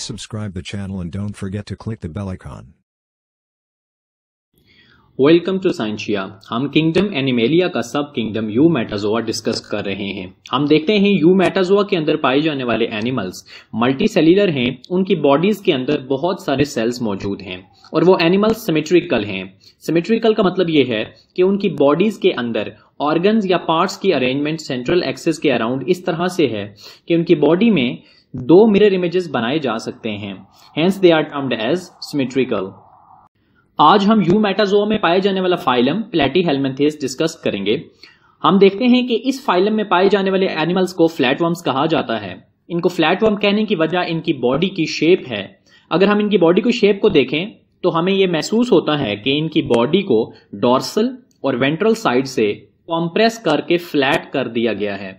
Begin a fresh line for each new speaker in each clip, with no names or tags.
Please subscribe the channel and don't forget to click the bell icon. Welcome to Scientia हम kingdom Animalia का sub kingdom you Metazoa discuss कर रहे हैं हम देखते हैं यू मेटाजोआ के अंदर पाए जाने वाले एनिमल्स मल्टी सेल्यूलर हैं उनकी बॉडीज के अंदर बहुत सारे सेल्स मौजूद हैं और वो एनिमल्स सिमेट्रिकल हैं सिमेट्रिकल का मतलब ये है कि उनकी बॉडीज के अंदर ऑर्गन्स या पार्ट्स की अरेंजमेंट सेंट्रल एक्सेस के अराउंड इस तरह से है कि उनकी बॉडी में दो मिरर इमेजेस बनाए जा सकते हैं hence they are termed as symmetrical आज हम यू मेटाजोआ में पाए जाने वाला फाइलम प्लेटी हेलमेंथेस डिस्कस करेंगे हम देखते हैं कि इस फाइलम में पाए जाने वाले एनिमल्स को फ्लैटवर्म्स कहा जाता है इनको फ्लैटवर्म कहने की वजह इनकी बॉडी की शेप है अगर हम इनकी बॉडी की शेप को देखें तो हमें यह महसूस होता है कि इनकी बॉडी को डॉर्सल और वेंट्रल साइड से कॉम्प्रेस करके फ्लैट कर दिया गया है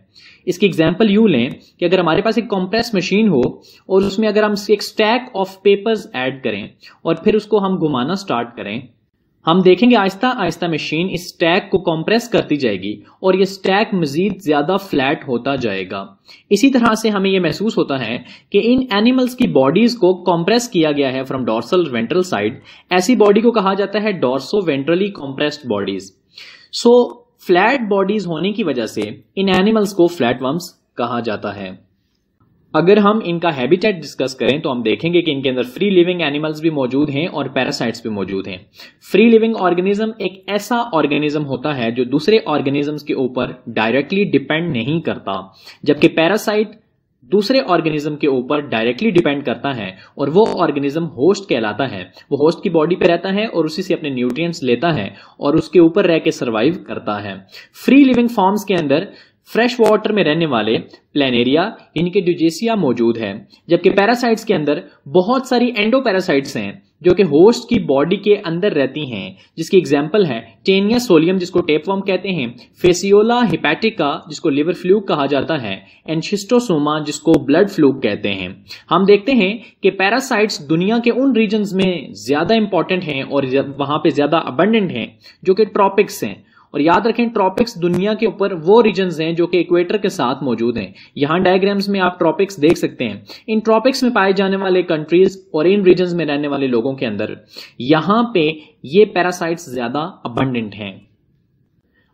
इसकी एग्जाम्पल यू लें कि अगर हमारे पास एक कॉम्प्रेस मशीन हो और उसमें अगर हम एक स्टैक ऑफ पेपर्स ऐड करें और फिर उसको हम घुमाना स्टार्ट करें हम देखेंगे आहिस्ता आहिस्ता मशीन इस स्टैक को कंप्रेस करती जाएगी और ये स्टैक मजीद ज्यादा फ्लैट होता जाएगा इसी तरह से हमें यह महसूस होता है कि इन एनिमल्स की बॉडीज को कंप्रेस किया गया है फ्रॉम डॉर्सल वेंट्रल साइड ऐसी बॉडी को कहा जाता है dorso ventrally compressed bodies so flat bodies होने की वजह से इन एनिमल्स को फ्लैट वर्म्स कहा जाता है अगर हम इनका हैबिटेट डिस्कस करें तो हम देखेंगे कि इनके अंदर फ्री लिविंग एनिमल्स भी मौजूद हैं और पैरासाइट्स भी मौजूद हैं फ्री लिविंग ऑर्गेनिज्म एक ऐसा ऑर्गेनिज्म होता है जो दूसरे ऑर्गेनिजम्स के ऊपर डायरेक्टली डिपेंड नहीं करता जबकि पैरासाइट दूसरे ऑर्गेनिज्म के ऊपर डायरेक्टली डिपेंड करता है और वो ऑर्गेनिज्म होस्ट कहलाता है वो होस्ट की बॉडी पे रहता है और उसी से अपने न्यूट्रिएंट्स लेता है और उसके ऊपर रह के सर्वाइव करता है फ्री लिविंग फॉर्म्स के अंदर फ्रेश वाटर में रहने वाले प्लेनेरिया इनके ड्यूजेसिया मौजूद है जबकि पैरासाइट्स के अंदर बहुत सारी एंडोपैरासाइट्स हैं जो कि होस्ट की बॉडी के अंदर रहती हैं जिसकी एग्जाम्पल है टेनिया सोलियम जिसको टेपवॉम कहते हैं फेसियोला हिपैटिका जिसको लिवर फ्लू कहा जाता है एनशिस्टोसोमा जिसको ब्लड फ्लू कहते हैं हम देखते हैं कि पैरासाइट्स दुनिया के उन रीजन में ज्यादा इंपॉर्टेंट हैं और वहां पर ज्यादा अबंडेंट हैं जो कि ट्रॉपिक्स हैं और याद रखें ट्रॉपिक्स दुनिया के ऊपर वो रीजन हैं जो कि इक्वेटर के साथ मौजूद हैं यहाँ डायग्राम्स में आप ट्रॉपिक्स देख सकते हैं इन ट्रॉपिक्स में पाए जाने वाले कंट्रीज और इन रीजन में रहने वाले लोगों के अंदर यहाँ पे ये पैरासाइट्स ज्यादा अबंडेंट हैं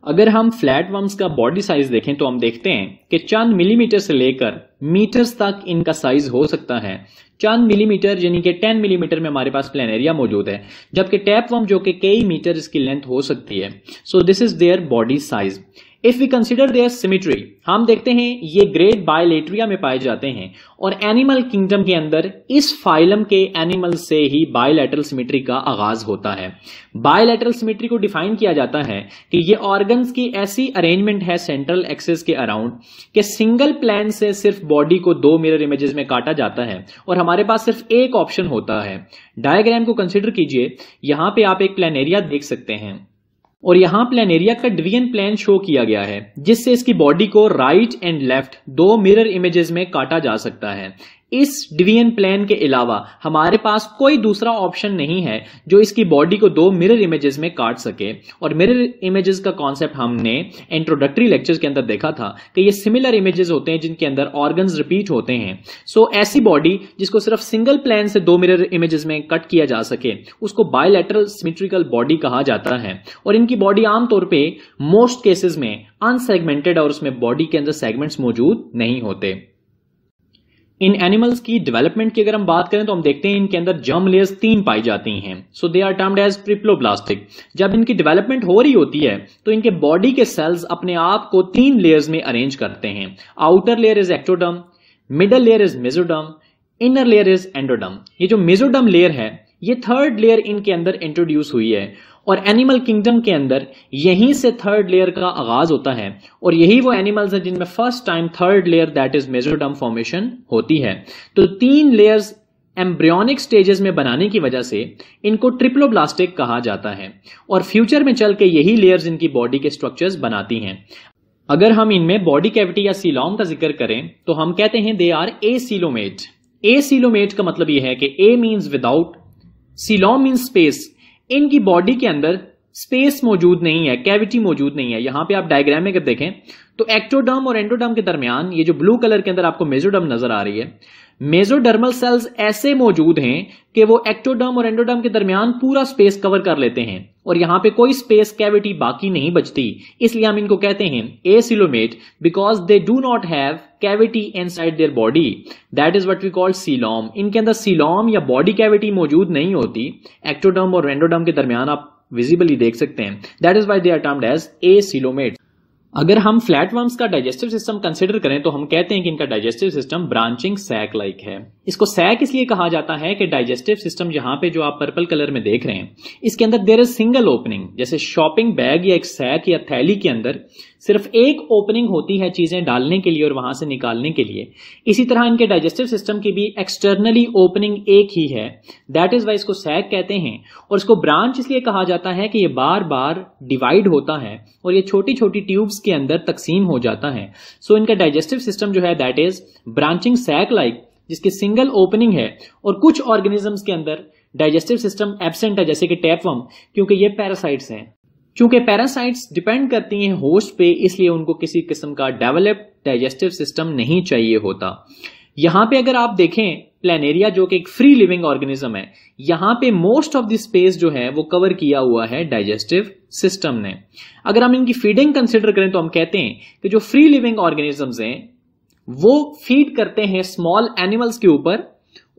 अगर हम फ्लैट वर्म्स का बॉडी साइज देखें तो हम देखते हैं कि चंद मिलीमीटर से लेकर मीटर्स तक इनका साइज हो सकता है चंद मिलीमीटर यानी कि 10 मिलीमीटर में हमारे पास प्लेनेरिया मौजूद है जबकि टैप वर्म जो कि कई मीटर इसकी लेंथ हो सकती है so this is their body size if we consider their symmetry हम देखते हैं ये ग्रेट बायोलेट्रिया में पाए जाते हैं और एनिमल किंगडम के अंदर इस फाइलम के एनिमल से ही बायोलेटरल सिमिट्री का आगाज होता है बायोलेटरल सिमिट्री को डिफाइन किया जाता है कि ये ऑर्गन की ऐसी अरेंजमेंट है सेंट्रल एक्सेस के अराउंड कि सिंगल प्लान से सिर्फ बॉडी को दो मिरर इमेजेस में काटा जाता है और हमारे पास सिर्फ एक ऑप्शन होता है डायग्राम को कंसिडर कीजिए यहां पर आप एक प्लान एरिया देख सकते हैं और यहाँ प्लान एरिया का डिवीजन प्लान शो किया गया है जिससे इसकी बॉडी को राइट एंड लेफ्ट दो मिरर इमेजेस में काटा जा सकता है इस डिवीजन प्लान के अलावा हमारे पास कोई दूसरा ऑप्शन नहीं है जो इसकी बॉडी को दो मिरर इमेजेस में काट सके और मिरर इमेजेस का कॉन्सेप्ट हमने इंट्रोडक्टरी लेक्चर्स के अंदर देखा था कि ये सिमिलर इमेजेस होते हैं जिनके अंदर ऑर्गन्स रिपीट होते हैं सो so, ऐसी बॉडी जिसको सिर्फ सिंगल प्लान से दो मिरर इमेजेस में कट किया जा सके उसको बायोलेटरल सिमिट्रिकल बॉडी कहा जाता है और इनकी बॉडी आमतौर पर मोस्ट केसेस में अनसेगमेंटेड और उसमें बॉडी के अंदर सेगमेंट्स मौजूद नहीं होते इन एनिमल्स की डेवलपमेंट की अगर हम बात करें तो हम देखते हैं इनके अंदर जर्म लेयर्स तीन पाई जाती हैं so they are termed as triploblastic जब इनकी डेवलपमेंट हो रही होती है तो इनके बॉडी के सेल्स अपने आप को तीन लेयर्स में अरेंज करते हैं outer layer is ectoderm middle layer is mesoderm inner layer is endoderm ये जो मिजोडम लेयर है ये थर्ड लेयर इनके अंदर इंट्रोड्यूस हुई है और एनिमल किंगडम के अंदर यहीं से थर्ड लेयर का आगाज होता है और यही वो एनिमल्स हैं जिनमें first time third layer that is mesoderm formation होती है तो तीन लेयर्स एम्ब्रियोनिक स्टेजेस में बनाने की वजह से इनको ट्रिप्लोब्लास्टिक कहा जाता है और फ्यूचर में चल के यही लेयर्स इनकी बॉडी के स्ट्रक्चर्स बनाती हैं अगर हम इनमें बॉडी कैविटी या सीलोम का जिक्र करें तो हम कहते हैं they are acoelomate acoelomate का मतलब यह है कि A means without coelom means space इनकी बॉडी के अंदर स्पेस मौजूद नहीं है कैविटी मौजूद नहीं है यहां पे आप डायग्राम में अगर देखें तो एक्टोडर्म और एंडोडर्म के दरमियान ये जो ब्लू कलर के अंदर आपको मेजोडर्म नजर आ रही है मेजोडर्मल सेल्स ऐसे मौजूद हैं कि वो एक्टोडर्म और एंडोडर्म के दरमियान पूरा स्पेस कवर कर लेते हैं और यहां पे कोई स्पेस कैविटी बाकी नहीं बचती इसलिए हम इनको कहते हैं acoelomate because they do not have cavity inside their body that is what we call coelom इनके अंदर सीलोम या बॉडी कैविटी मौजूद नहीं होती एक्टोडर्म और एंडोडर्म के दरमियान आप विजिबली देख सकते हैं that is why they are termed as acoelomate अगर हम फ्लैट वर्म्स का डाइजेस्टिव सिस्टम कंसिडर करें तो हम कहते हैं कि इनका digestive system branching sac like है इसको सैक इसलिए कहा जाता है कि डाइजेस्टिव सिस्टम यहां पे जो आप पर्पल कलर में देख रहे हैं इसके अंदर देर इज सिंगल ओपनिंग जैसे शॉपिंग बैग या एक सैक या थैली के अंदर सिर्फ एक ओपनिंग होती है चीजें डालने के लिए और वहां से निकालने के लिए इसी तरह इनके डाइजेस्टिव सिस्टम की भी एक्सटर्नली ओपनिंग एक ही है दैट इज वाई इसको सैक कहते हैं और इसको ब्रांच इसलिए कहा जाता है कि ये बार बार डिवाइड होता है और ये छोटी छोटी ट्यूब्स के अंदर तकसीम हो जाता है सो so, इनका डाइजेस्टिव सिस्टम जो है that is branching sac like जिसकी सिंगल ओपनिंग है और कुछ ऑर्गेनिजम्स के अंदर डाइजेस्टिव सिस्टम एबसेंट है जैसे कि टैपवम क्योंकि ये पैरासाइट्स हैं चूंकि पैरासाइट्स डिपेंड करती हैं होस्ट पे इसलिए उनको किसी किस्म का डेवलप्ड डाइजेस्टिव सिस्टम नहीं चाहिए होता यहां पे अगर आप देखें प्लेनेरिया जो कि एक फ्री लिविंग ऑर्गेनिज्म है यहां पे मोस्ट ऑफ द स्पेस जो है वो कवर किया हुआ है डाइजेस्टिव सिस्टम ने अगर हम इनकी फीडिंग कंसिडर करें तो हम कहते हैं कि जो फ्री लिविंग ऑर्गेनिजम्स हैं वो फीड करते हैं स्मॉल एनिमल्स के ऊपर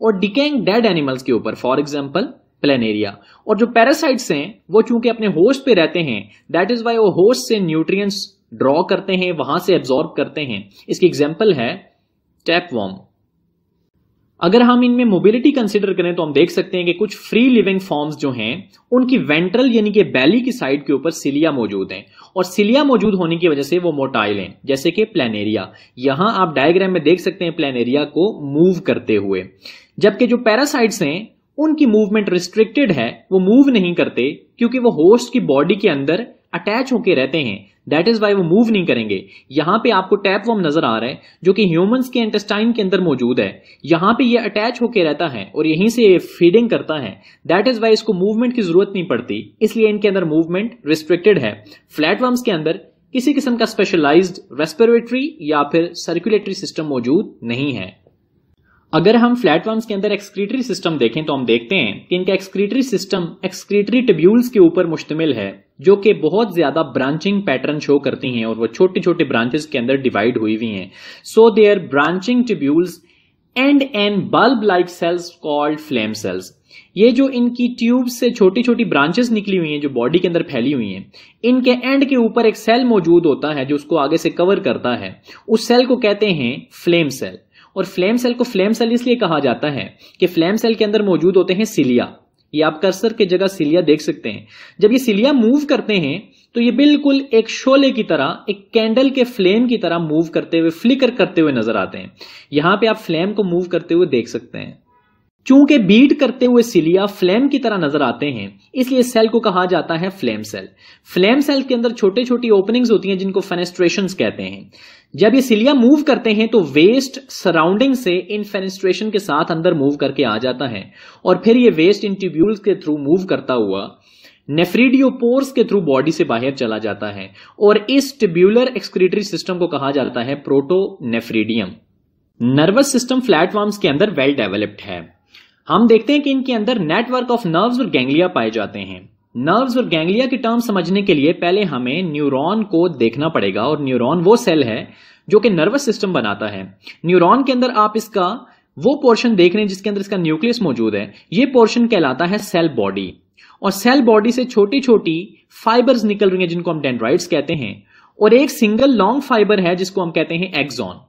और डिकेंग डेड एनिमल्स के ऊपर फॉर एग्जाम्पल प्लेनेरिया और जो पैरासाइट्स हैं वो चूंकि अपने होस्ट पे रहते हैं दैट इज वाई वो होस्ट से न्यूट्रिएंट्स ड्रॉ करते हैं वहां से एब्जॉर्ब करते हैं इसकी एग्जाम्पल है टैप वॉर्म अगर हम इनमें मोबिलिटी कंसिडर करें तो हम देख सकते हैं कि कुछ फ्री लिविंग फॉर्म्स जो हैं उनकी वेंट्रल यानी कि बैली की साइड के ऊपर सिलिया मौजूद हैं और सिलिया मौजूद होने की वजह से वो मोटाइल हैं जैसे कि प्लेनेरिया यहां आप डायग्राम में देख सकते हैं प्लेनेरिया को मूव करते हुए जबकि जो पैरासाइट्स हैं उनकी मूवमेंट रिस्ट्रिक्टेड है वो मूव नहीं करते क्योंकि वो होस्ट की बॉडी के अंदर अटैच होके रहते हैं दैट इज वाई वो मूव नहीं करेंगे यहां पे आपको टैप वॉर्म नजर आ रहा है जो कि ह्यूमंस के इंटेस्टाइन के अंदर मौजूद है यहां पे ये अटैच होके रहता है और यहीं से ये फीडिंग करता है दैट इज वाई इसको मूवमेंट की जरूरत नहीं पड़ती इसलिए इनके अंदर मूवमेंट रिस्ट्रिक्टेड है फ्लैटवर्म्स के अंदर किसी किस्म का स्पेशलाइज्ड रेस्पिरेटरी या फिर सर्कुलेटरी सिस्टम मौजूद नहीं है अगर हम फ्लैटवर्म्स के अंदर एक्सक्रीटरी सिस्टम देखें तो हम देखते हैं कि इनका एक्सक्रीटरी सिस्टम एक्सक्रीटरी टिब्यूल्स के ऊपर मुश्तमिल है जो कि बहुत ज्यादा ब्रांचिंग पैटर्न शो करती हैं और वो छोटे छोटे ब्रांचेस के अंदर डिवाइड हुई हुई हैं so they are branching tubules and an bulb like cells called flame cells ये जो इनकी ट्यूब से छोटी छोटी ब्रांचेस निकली हुई हैं जो बॉडी के अंदर फैली हुई हैं इनके एंड के ऊपर एक सेल मौजूद होता है जो उसको आगे से कवर करता है उस सेल को कहते हैं फ्लेम सेल और फ्लेम सेल को फ्लेम सेल इसलिए कहा जाता है कि फ्लेम सेल के अंदर मौजूद होते हैं सिलिया ये आप कर्सर की जगह सिलिया देख सकते हैं जब ये सिलिया मूव करते हैं तो ये बिल्कुल एक शोले की तरह एक कैंडल के फ्लेम की तरह मूव करते हुए फ्लिकर करते हुए नजर आते हैं यहां पे आप फ्लेम को मूव करते हुए देख सकते हैं चूंकि बीट करते हुए सिलिया फ्लेम की तरह नजर आते हैं इसलिए सेल को कहा जाता है फ्लेम सेल फ्लेम सेल के अंदर छोटे छोटी ओपनिंग्स होती हैं जिनको फेनेस्ट्रेशन कहते हैं जब ये सिलिया मूव करते हैं तो वेस्ट सराउंडिंग से इन फेनेस्ट्रेशन के साथ अंदर मूव करके आ जाता है और फिर ये वेस्ट इन ट्यूब्यूल्स के थ्रू मूव करता हुआ नेफ्रीडियोपोर्स के थ्रू बॉडी से बाहर चला जाता है और इस ट्यूब्यूलर एक्सक्रीटरी सिस्टम को कहा जाता है प्रोटोनेफ्रीडियम नर्वस सिस्टम फ्लैटफॉर्म्स के अंदर वेल डेवलप्ड है हम देखते हैं कि इनके अंदर नेटवर्क ऑफ नर्व्स और गैंग्लिया पाए जाते हैं नर्व्स और गैंग्लिया के टर्म समझने के लिए पहले हमें न्यूरॉन को देखना पड़ेगा और न्यूरॉन वो सेल है जो कि नर्वस सिस्टम बनाता है न्यूरॉन के अंदर आप इसका वो पोर्शन देख रहे हैं जिसके अंदर इसका न्यूक्लियस मौजूद है ये पोर्शन कहलाता है सेल बॉडी और सेल बॉडी से छोटी छोटी फाइबर्स निकल रही हैं जिनको हम डेंड्राइड्स कहते हैं और एक सिंगल लॉन्ग फाइबर है जिसको हम कहते हैं एक्सॉन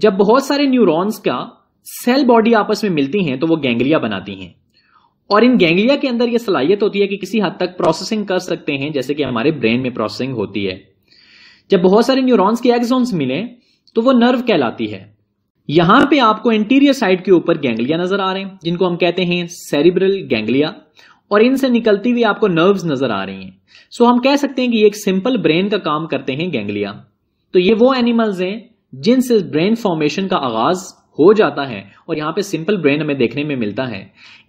जब बहुत सारे न्यूरॉन्स का सेल बॉडी आपस में मिलती हैं तो वो गैंग्लिया बनाती हैं और इन गैंग्लिया के अंदर ये सलाहियत होती है कि किसी हद तक प्रोसेसिंग कर सकते हैं जैसे कि हमारे ब्रेन में प्रोसेसिंग होती है जब बहुत सारे न्यूरॉन्स के एक्सोन्स मिले तो वो नर्व कहलाती है यहां पे आपको इंटीरियर साइड के ऊपर गैंग्लिया नजर आ रहे हैं जिनको हम कहते हैं सेरिब्रल गैंग्लिया और इनसे निकलती हुई आपको नर्व्स नजर आ रही हैं सो हम कह सकते हैं कि ये एक सिंपल ब्रेन का काम करते हैं गैंग्लिया तो ये वो एनिमल्स हैं जिनसे ब्रेन फॉर्मेशन का आगाज हो जाता है और यहां पे सिंपल ब्रेन हमें देखने में मिलता है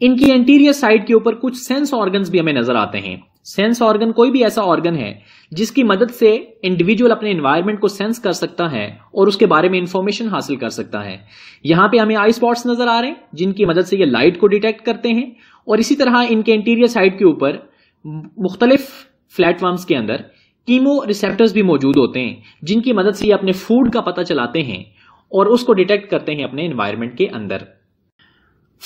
इनकी एंटीरियर साइड के ऊपर कुछ सेंस ऑर्गन्स भी हमें नजर आते हैं सेंस ऑर्गन कोई भी ऐसा ऑर्गन है जिसकी मदद से इंडिविजुअल अपने एनवायरमेंट को सेंस कर सकता है और उसके बारे में इंफॉर्मेशन हासिल कर सकता है यहां पे हमें आई स्पॉट्स नजर आ रहे हैं जिनकी मदद से ये लाइट को डिटेक्ट करते हैं और इसी तरह इनके इंटीरियर साइड के ऊपर मुख्तलिफ प्लेटफॉर्म्स के अंदर कीमो रिसेप्टर्स भी मौजूद होते हैं जिनकी मदद से ये अपने फूड का पता चलाते हैं और उसको डिटेक्ट करते हैं अपने एनवायरमेंट के अंदर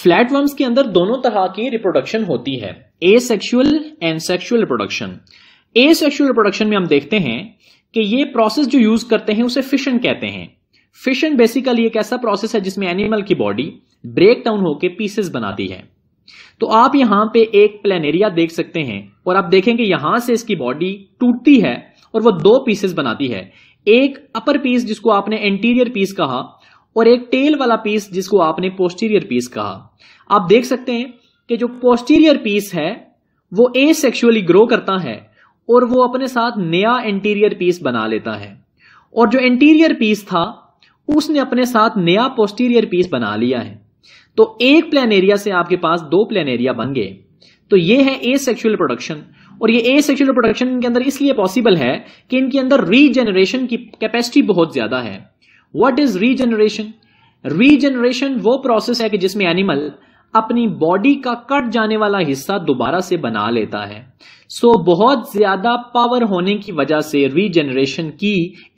फ्लैट वर्म्स के अंदर दोनों तरह की रिप्रोडक्शन होती है asexual and sexual reproduction asexual reproduction में हम देखते हैं कि ये प्रोसेस जो यूज करते हैं उसे फिशन कहते हैं फिशन बेसिकली एक ऐसा प्रोसेस है जिसमें एनिमल की बॉडी ब्रेक डाउन होकर पीसेस बनाती है तो आप यहां पे एक प्लेनेरिया देख सकते हैं और आप देखेंगे यहां से इसकी बॉडी टूटती है और वो दो पीसेस बनाती है एक अपर पीस जिसको आपने एंटीरियर पीस कहा और एक टेल वाला पीस जिसको आपने पोस्टीरियर पीस कहा आप देख सकते हैं कि जो पोस्टीरियर पीस है वो ए सेक्शुअली ग्रो करता है और वो अपने साथ नया एंटीरियर पीस बना लेता है और जो एंटीरियर पीस था उसने अपने साथ नया पोस्टीरियर पीस बना लिया है तो एक प्लेन एरिया से आपके पास दो प्लेन एरिया बन गए तो ये है ए सेक्शुअल प्रोडक्शन और ये ए सेक्शुअल प्रोडक्शन के अंदर इसलिए पॉसिबल है कि इनके अंदर रीजनरेशन की कैपेसिटी बहुत ज्यादा है वट इज रीजनरेशन रीजनरेशन वो प्रोसेस है कि जिसमें एनिमल अपनी बॉडी का कट जाने वाला हिस्सा दोबारा से बना लेता है सो so, बहुत ज्यादा पावर होने की वजह से रीजनरेशन की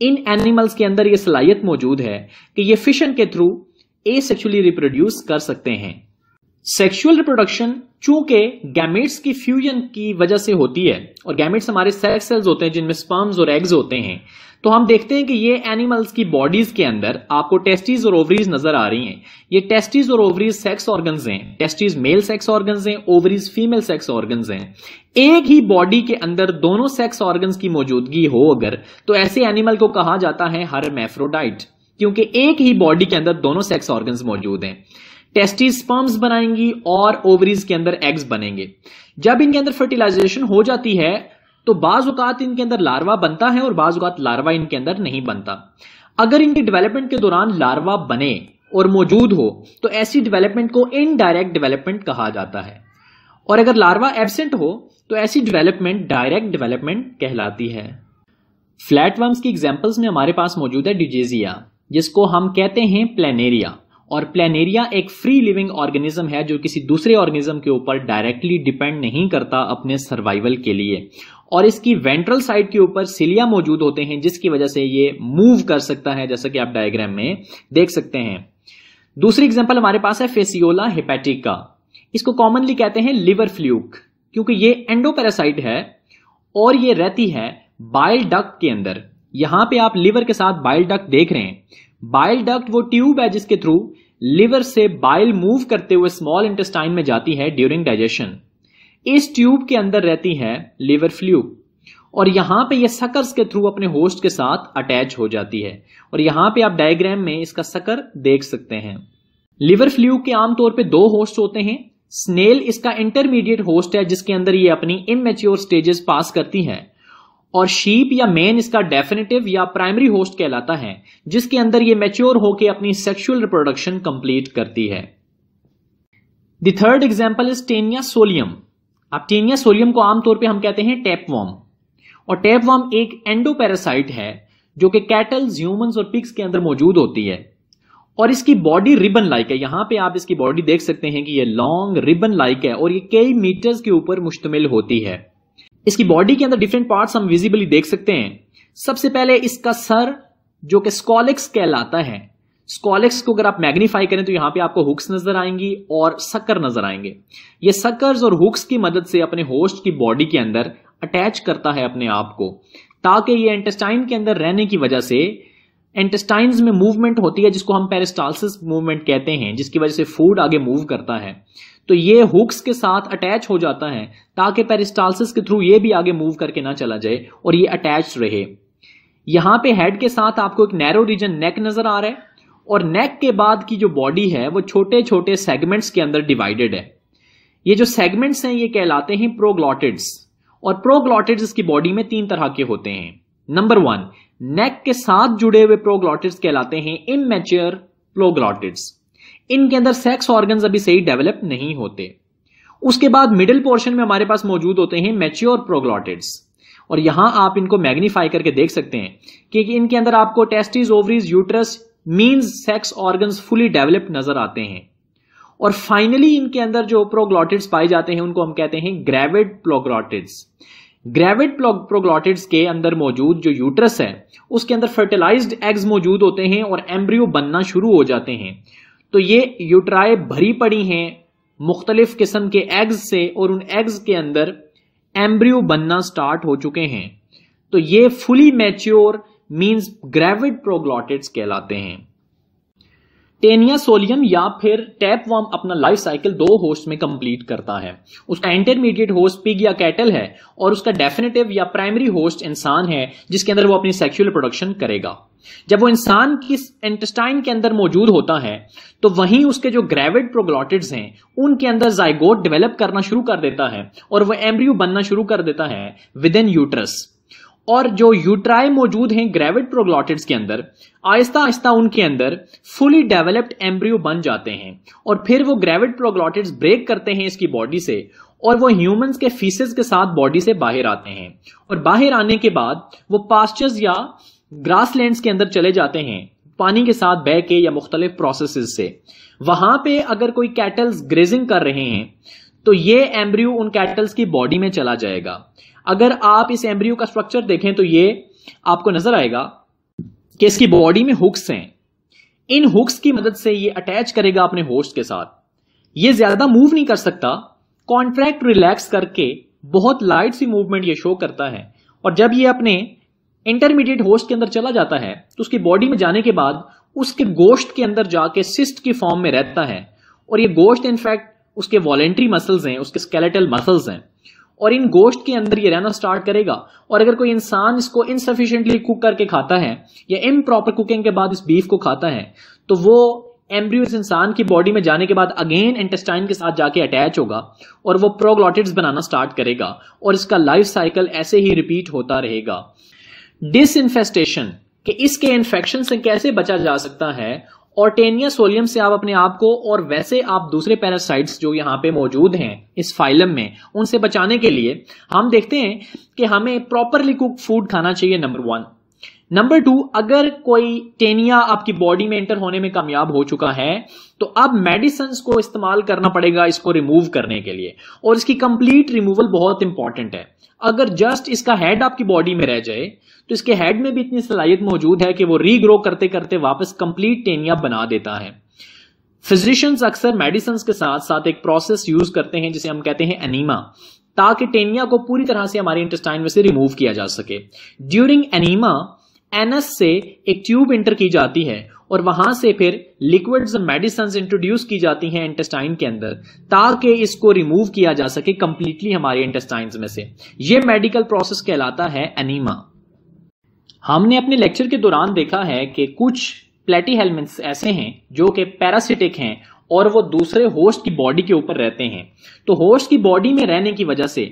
इन एनिमल्स के अंदर ये सलाहियत मौजूद है कि ये फिशन के थ्रू ए सेक्शुअली रिप्रोड्यूस कर सकते हैं सेक्सुअल रिप्रोडक्शन चूंकि गैमेट्स की फ्यूजन की वजह से होती है और गैमेट्स हमारे सेक्स सेल्स होते हैं जिनमें स्पर्म्स और एग्स होते हैं तो हम देखते हैं कि ये एनिमल्स की बॉडीज के अंदर आपको टेस्टीज और ओवरीज नजर आ रही हैं ये टेस्टीज और ओवरीज सेक्स ऑर्गन्स हैं टेस्टीज मेल सेक्स ऑर्गन्स हैं ओवरीज फीमेल सेक्स ऑर्गन्स हैं एक ही बॉडी के अंदर दोनों सेक्स ऑर्गन्स की मौजूदगी हो अगर तो ऐसे एनिमल को कहा जाता है हर क्योंकि एक ही बॉडी के अंदर दोनों सेक्स ऑर्गन्स मौजूद हैं टेस्टिस स्पर्म्स बनाएंगी और ओवरीज के अंदर एग्स बनेंगे जब इनके अंदर फर्टिलाइजेशन हो जाती है तो बाज अवत इनके अंदर लार्वा बनता है और बाज अवत लार्वा इनके अंदर नहीं बनता अगर इनके डेवलपमेंट के दौरान लार्वा बने और मौजूद हो तो ऐसी डेवलपमेंट को इनडायरेक्ट डेवलपमेंट कहा जाता है और अगर लार्वा एबसेंट हो तो ऐसी डेवलपमेंट डायरेक्ट डेवलपमेंट कहलाती है फ्लैट वर्म्स की एग्जाम्पल्स में हमारे पास मौजूद है डिजेजिया जिसको हम कहते हैं प्लेनेरिया और प्लेनेरिया एक फ्री लिविंग ऑर्गेनिज्म है जो किसी दूसरे ऑर्गेनिज्म के ऊपर डायरेक्टली डिपेंड नहीं करता अपने सर्वाइवल के लिए और इसकी वेंट्रल साइड के ऊपर सिलिया मौजूद होते हैं जिसकी वजह से ये मूव कर सकता है जैसा कि आप डायग्राम में देख सकते हैं दूसरी एग्जाम्पल हमारे पास है फेसियोला हेपेटिका इसको कॉमनली कहते हैं लिवर फ्लूक क्योंकि ये एंडोपेरासाइट है और ये रहती है बाइल डक के अंदर यहां पे आप लिवर के साथ बाइल डक देख रहे हैं बाइल डक्ट वो ट्यूब है जिसके थ्रू लिवर से बाइल मूव करते हुए स्मॉल इंटेस्टाइन में जाती है ड्यूरिंग डाइजेशन इस ट्यूब के अंदर रहती है लिवर फ्लू और यहां पे ये सकर्स के थ्रू अपने होस्ट के साथ अटैच हो जाती है और यहां पे आप डायग्राम में इसका सकर देख सकते हैं लिवर फ्ल्यू के आमतौर पे दो होस्ट होते हैं स्नेल इसका इंटरमीडिएट होस्ट है जिसके अंदर ये अपनी इमेच्योर स्टेजेस पास करती है और शीप या मेन इसका डेफिनेटिव या प्राइमरी होस्ट कहलाता है जिसके अंदर ये मेच्योर होकर अपनी सेक्सुअल रिप्रोडक्शन कंप्लीट करती है the third example is Taenia solium अब टेनिया सोलियम को आमतौर पर हम कहते हैं टेपवॉम और टेपवॉम एक एंडोपेरासाइट है जो कि कैटल्स ह्यूमंस और पिक्स के अंदर मौजूद होती है और इसकी बॉडी रिबन लाइक है यहां पे आप इसकी बॉडी देख सकते हैं कि ये लॉन्ग रिबन लाइक है और ये कई मीटर्स के ऊपर मुश्तमिल होती है इसकी बॉडी के अंदर डिफरेंट पार्ट्स हम विजिबली देख सकते हैं सबसे पहले इसका सर जो कि स्कॉलिक्स कहलाता है स्कॉलिक्स को अगर आप मैग्नीफाई करें तो यहां पे आपको हुक्स नजर आएंगी और सकर नजर आएंगे ये सकर्स और हुक्स की मदद से अपने होस्ट की बॉडी के अंदर अटैच करता है अपने आप को ताकि ये इंटेस्टाइन के अंदर रहने की वजह से एंटेस्टाइन में मूवमेंट होती है जिसको हम पेरिस्टालसिस मूवमेंट कहते हैं जिसकी वजह से फूड आगे मूव करता है तो ये हुक्स के साथ अटैच हो जाता है ताकि पेरिस्टालसिस के थ्रू ये भी आगे मूव करके ना चला जाए और ये अटैच रहे यहां पे हेड के साथ आपको एक नैरो रीजन नेक नजर आ रहा है और नेक के बाद की जो बॉडी है वो छोटे छोटे सेगमेंट्स के अंदर डिवाइडेड है ये जो सेगमेंट्स हैं ये कहलाते हैं प्रोग्लॉटिड्स और प्रोग्लॉटिड्स की बॉडी में तीन तरह के होते हैं नंबर वन नेक के साथ जुड़े हुए प्रोग्लॉटिड्स कहलाते हैं इमेच्योर प्रोग्लॉटिड्स इनके अंदर सेक्स ऑर्गन अभी सही डेवलप नहीं होते उसके बाद मिडिल पोर्शन में हमारे पास मौजूद होते हैं मेच्योर प्रोग्लॉटिड्स और यहां आप इनको मैग्नीफाई करके देख सकते हैं कि इनके अंदर आपको testis ovaries uterus means sex organs fully developed नजर आते हैं और फाइनली इनके अंदर जो प्रोग्लॉटिड्स पाए जाते हैं उनको हम कहते हैं ग्रेविड प्रोग्लॉटिड्स ग्रेविड प्रोग्लॉटिड्स के अंदर मौजूद जो यूट्रस है उसके अंदर फर्टिलाइज्ड एग्स मौजूद होते हैं और एम्ब्रियो बनना शुरू हो जाते हैं तो ये यूट्राए भरी पड़ी हैं मुख्तलिफ किस्म के एग्स से और उन एग्स के अंदर एम्ब्रियो बनना स्टार्ट हो चुके हैं तो ये fully mature means gravid proglottids कहलाते हैं टेनिया सोलियम या फिर टैप वॉर्म अपना लाइफ साइकिल दो होस्ट में कंप्लीट करता है उसका इंटरमीडिएट होस्ट पिग या कैटल है और उसका डेफिनेटिव या प्राइमरी होस्ट इंसान है जिसके अंदर वो अपनी सेक्सुअल प्रोडक्शन करेगा जब वो इंसान की इंटेस्टाइन के अंदर मौजूद होता है तो वहीं उसके जो ग्रेविड प्रोग्लॉटिड्स हैं उनके अंदर जायगोट डेवलप करना शुरू कर देता है और वह एम्ब्रियो बनना शुरू कर देता है विद इन यूट्रस और जो यूट्राई मौजूद हैं ग्रेविड प्रोग्लॉटिड्स के अंदर आहिस्ता आहिस्ता उनके अंदर फुली डेवलप्ड एम्ब्रियो बन जाते हैं और फिर वो ग्रेविड प्रोग्लॉटिड्स ब्रेक करते हैं इसकी बॉडी से और वो ह्यूमंस के फीसेस के साथ बॉडी से बाहर आते हैं और बाहर आने के बाद वो पास्चर्स या ग्रासलैंड्स के अंदर चले जाते हैं पानी के साथ बह के या मुख्तलिफ प्रोसेस से वहां पे अगर कोई कैटल्स ग्रेजिंग कर रहे हैं तो ये एम्ब्रियो उन कैटल्स की बॉडी में चला जाएगा अगर आप इस एम्ब्रियो का स्ट्रक्चर देखें तो ये आपको नजर आएगा कि इसकी बॉडी में हुक्स हैं इन हुक्स की मदद से ये अटैच करेगा अपने होस्ट के साथ ये ज्यादा मूव नहीं कर सकता कॉन्ट्रैक्ट रिलैक्स करके बहुत लाइट सी मूवमेंट ये शो करता है और जब ये अपने इंटरमीडिएट होस्ट के अंदर चला जाता है तो उसकी बॉडी में जाने के बाद उसके गोश्त के अंदर जाके सिस्ट की फॉर्म में रहता है और ये गोश्त इनफैक्ट उसके वॉलेंट्री मसल्स हैं उसके स्केलेटल मसल्स हैं और इन गोश्त के अंदर ये रहना स्टार्ट करेगा और अगर कोई इंसान इसको इनसफिशियंटली कुक करके खाता है या इम प्रॉपर कुकिंग के बाद इस बीफ को खाता है तो वो एम्ब्रियो इस इंसान की बॉडी में जाने के बाद अगेन इंटेस्टाइन के साथ जाके अटैच होगा और वो प्रोग्लॉटिड्स बनाना स्टार्ट करेगा और इसका लाइफ साइकिल ऐसे ही रिपीट होता रहेगा डिसइंफेस्टेशन कि इसके इन्फेक्शन से कैसे बचा जा सकता है ऑर्टेनिया सोलियम से आप अपने आप को और वैसे आप दूसरे पैरासाइट्स जो यहाँ पे मौजूद हैं इस फाइलम में उनसे बचाने के लिए हम देखते हैं कि हमें प्रॉपरली कुक फूड खाना चाहिए नंबर वन नंबर टू अगर कोई टेनिया आपकी बॉडी में एंटर होने में कामयाब हो चुका है तो अब मेडिसिन को इस्तेमाल करना पड़ेगा इसको रिमूव करने के लिए और इसकी कंप्लीट रिमूवल बहुत इंपॉर्टेंट है अगर जस्ट इसका हेड आपकी बॉडी में रह जाए तो इसके हेड में भी इतनी सलाहियत मौजूद है कि वो रीग्रो करते करते वापस कंप्लीट टेनिया बना देता है फिजिशियंस अक्सर मेडिसन के साथ साथ एक प्रोसेस यूज करते हैं जिसे हम कहते हैं एनीमा ताकि टेनिया को पूरी तरह से हमारे इंटेस्टाइन में से रिमूव किया जा सके ड्यूरिंग एनीमा एनस से एक ट्यूब इंटर की जाती है और वहां से फिर लिक्विड्स और मेडिसिन इंट्रोड्यूस की जाती हैं इंटेस्टाइन के अंदर ताकि इसको रिमूव किया जा सके कंप्लीटली हमारे इंटेस्टाइन में से यह मेडिकल प्रोसेस कहलाता है एनीमा हमने अपने लेक्चर के दौरान देखा है कि कुछ प्लेटी हेलमेंट्स ऐसे हैं जो कि पैरासिटिक हैं और वो दूसरे होस्ट की बॉडी के ऊपर रहते हैं तो होस्ट की बॉडी में रहने की वजह से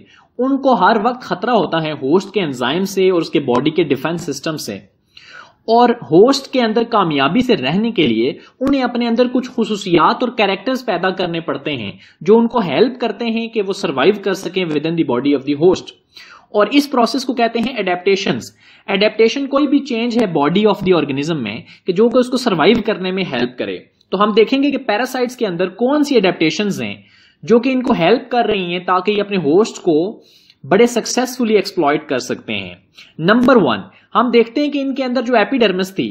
उनको हर वक्त खतरा होता है होस्ट के एंजाइम से और उसके बॉडी के डिफेंस सिस्टम से और होस्ट के अंदर कामयाबी से रहने के लिए उन्हें अपने अंदर कुछ खसूसियात और कैरेक्टर्स पैदा करने पड़ते हैं जो उनको हेल्प करते हैं कि वो सर्वाइव कर सकें within the body of the host और इस प्रोसेस को कहते हैं एडेप्टेशन एडेप्टेशन कोई भी चेंज है बॉडी ऑफ द ऑर्गेनिज्म में कि जो कि उसको सर्वाइव करने में हेल्प करे तो हम देखेंगे कि पैरासाइट्स के अंदर कौन सी अडेप्टेशन हैं जो कि इनको हेल्प कर रही हैं ताकि ये अपने होस्ट को बड़े सक्सेसफुली एक्सप्लॉयट कर सकते हैं नंबर वन हम देखते हैं कि इनके अंदर जो एपिडर्मिस थी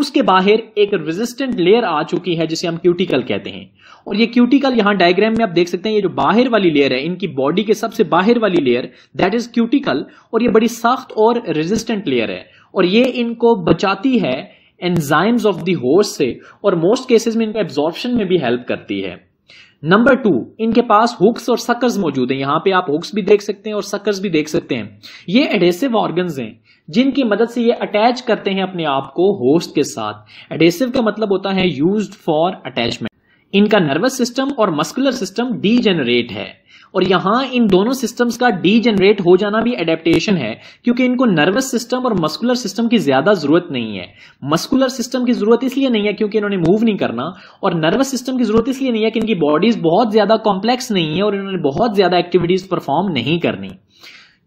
उसके बाहर एक रेजिस्टेंट लेयर आ चुकी है जिसे हम क्यूटिकल कहते हैं और ये क्यूटिकल यहां डायग्राम में आप देख सकते हैं ये जो बाहर वाली लेयर है इनकी बॉडी के सबसे बाहर वाली लेयर दैट इज क्यूटिकल और ये बड़ी सख्त और रेजिस्टेंट लेयर है और ये इनको बचाती है एंजाइम्स ऑफ द होस्ट से और मोस्ट केसेस में इनको एब्जॉर्प्शन में भी हेल्प करती है नंबर टू इनके पास हुक्स और सकर्स मौजूद हैं यहां पे आप हुक्स भी देख सकते हैं और सकर्स भी देख सकते हैं ये एडेसिव ऑर्गन हैं जिनकी मदद से ये अटैच करते हैं अपने आप को होस्ट के साथ एडेसिव का मतलब होता है यूज फॉर अटैचमेंट इनका नर्वस सिस्टम और मस्कुलर सिस्टम डीजेनरेट है और यहां इन दोनों सिस्टम्स का डीजनरेट हो जाना भी एडेप्टेशन है क्योंकि इनको नर्वस सिस्टम और मस्कुलर सिस्टम की ज्यादा जरूरत नहीं है मस्कुलर सिस्टम की जरूरत इसलिए नहीं है क्योंकि इन्होंने मूव नहीं करना और नर्वस सिस्टम की जरूरत इसलिए नहीं है कि इनकी बॉडीज बहुत ज्यादा कॉम्प्लेक्स नहीं है और इन्होंने बहुत ज्यादा एक्टिविटीज परफॉर्म नहीं करनी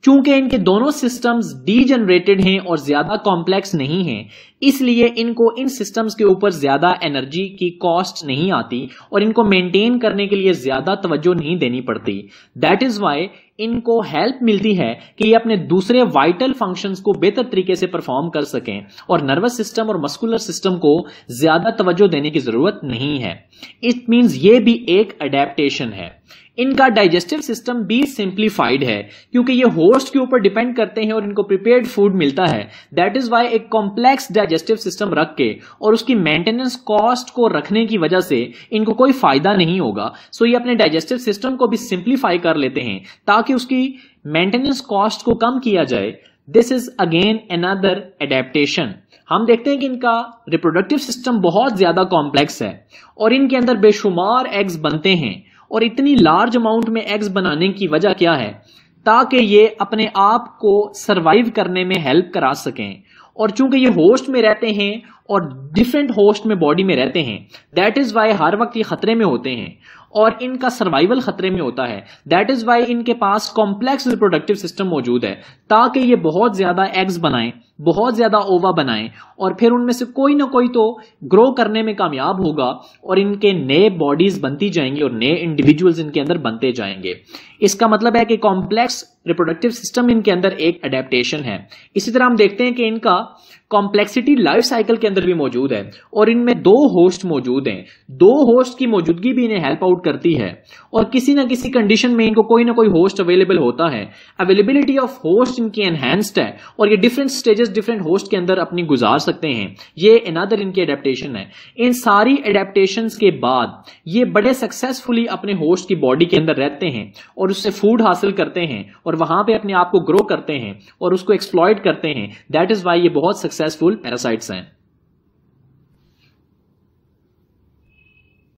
चूंकि इनके दोनों सिस्टम्स डीजनरेटेड हैं और ज्यादा कॉम्प्लेक्स नहीं हैं इसलिए इनको इन सिस्टम्स के ऊपर ज्यादा एनर्जी की कॉस्ट नहीं आती और इनको मेंटेन करने के लिए ज्यादा तवज्जो नहीं देनी पड़ती दैट इज वाई इनको हेल्प मिलती है कि ये अपने दूसरे वाइटल फंक्शंस को बेहतर तरीके से परफॉर्म कर सकें और नर्वस सिस्टम और मस्कुलर सिस्टम को ज्यादा तवज्जो देने की जरूरत नहीं है इट मीन्स ये भी एक अडेप्टेशन है इनका डाइजेस्टिव सिस्टम भी सिंप्लीफाइड है क्योंकि ये होस्ट के ऊपर डिपेंड करते हैं और इनको प्रिपेयर्ड फूड मिलता है दैट इज वाई एक कॉम्प्लेक्स डाइजेस्टिव सिस्टम रख के और उसकी मेंटेनेंस कॉस्ट को रखने की वजह से इनको कोई फायदा नहीं होगा सो so ये अपने डाइजेस्टिव सिस्टम को भी सिंप्लीफाई कर लेते हैं ताकि उसकी मेंटेनेंस कॉस्ट को कम किया जाए this is again another adaptation हम देखते हैं कि इनका रिप्रोडक्टिव सिस्टम बहुत ज्यादा कॉम्प्लेक्स है और इनके अंदर बेशुमार एग्स बनते हैं और इतनी लार्ज अमाउंट में एग्स बनाने की वजह क्या है ताकि ये अपने आप को सर्वाइव करने में हेल्प करा सकें और चूंकि ये होस्ट में रहते हैं और डिफरेंट होस्ट में बॉडी में रहते हैं दैट इज वाई हर वक्त ये खतरे में होते हैं और इनका सर्वाइवल खतरे में होता है दैट इज वाई इनके पास कॉम्प्लेक्स रिप्रोडक्टिव सिस्टम मौजूद है ताकि ये बहुत ज्यादा एग्स बनाएं बहुत ज़्यादा ओवा बनाएं और फिर उनमें से कोई ना कोई तो ग्रो करने में कामयाब होगा और इनके नए बॉडीज़ बनती जाएंगी और नए इंडिविजुअल्स इनके अंदर बनते जाएंगे इसका मतलब है कि कॉम्प्लेक्स रिप्रोडक्टिव सिस्टम इनके अंदर एक अडेप्टेशन है इसी तरह हम देखते हैं कि इनका कॉम्प्लेक्सिटी लाइफ साइकिल के अंदर भी मौजूद है और इनमें दो होस्ट मौजूद हैं दो होस्ट की मौजूदगी भी इन्हें हेल्प आउट करती है और किसी ना किसी कंडीशन में इनको कोई ना कोई होस्ट अवेलेबल होता है अवेलेबिलिटी ऑफ होस्ट इनकी एनहेंस्ड है और ये different stages services different host के अंदर अपनी गुजार सकते हैं ये अनदर इनकी एडेप्टेशन है इन सारी एडेप्टेशन के बाद ये बड़े सक्सेसफुली अपने होस्ट की बॉडी के अंदर रहते हैं और उससे फूड हासिल करते हैं और वहां पर अपने आप को ग्रो करते हैं और उसको एक्सप्लॉयड करते हैं दैट इज वाई ये बहुत सक्सेसफुल पैरासाइट्स हैं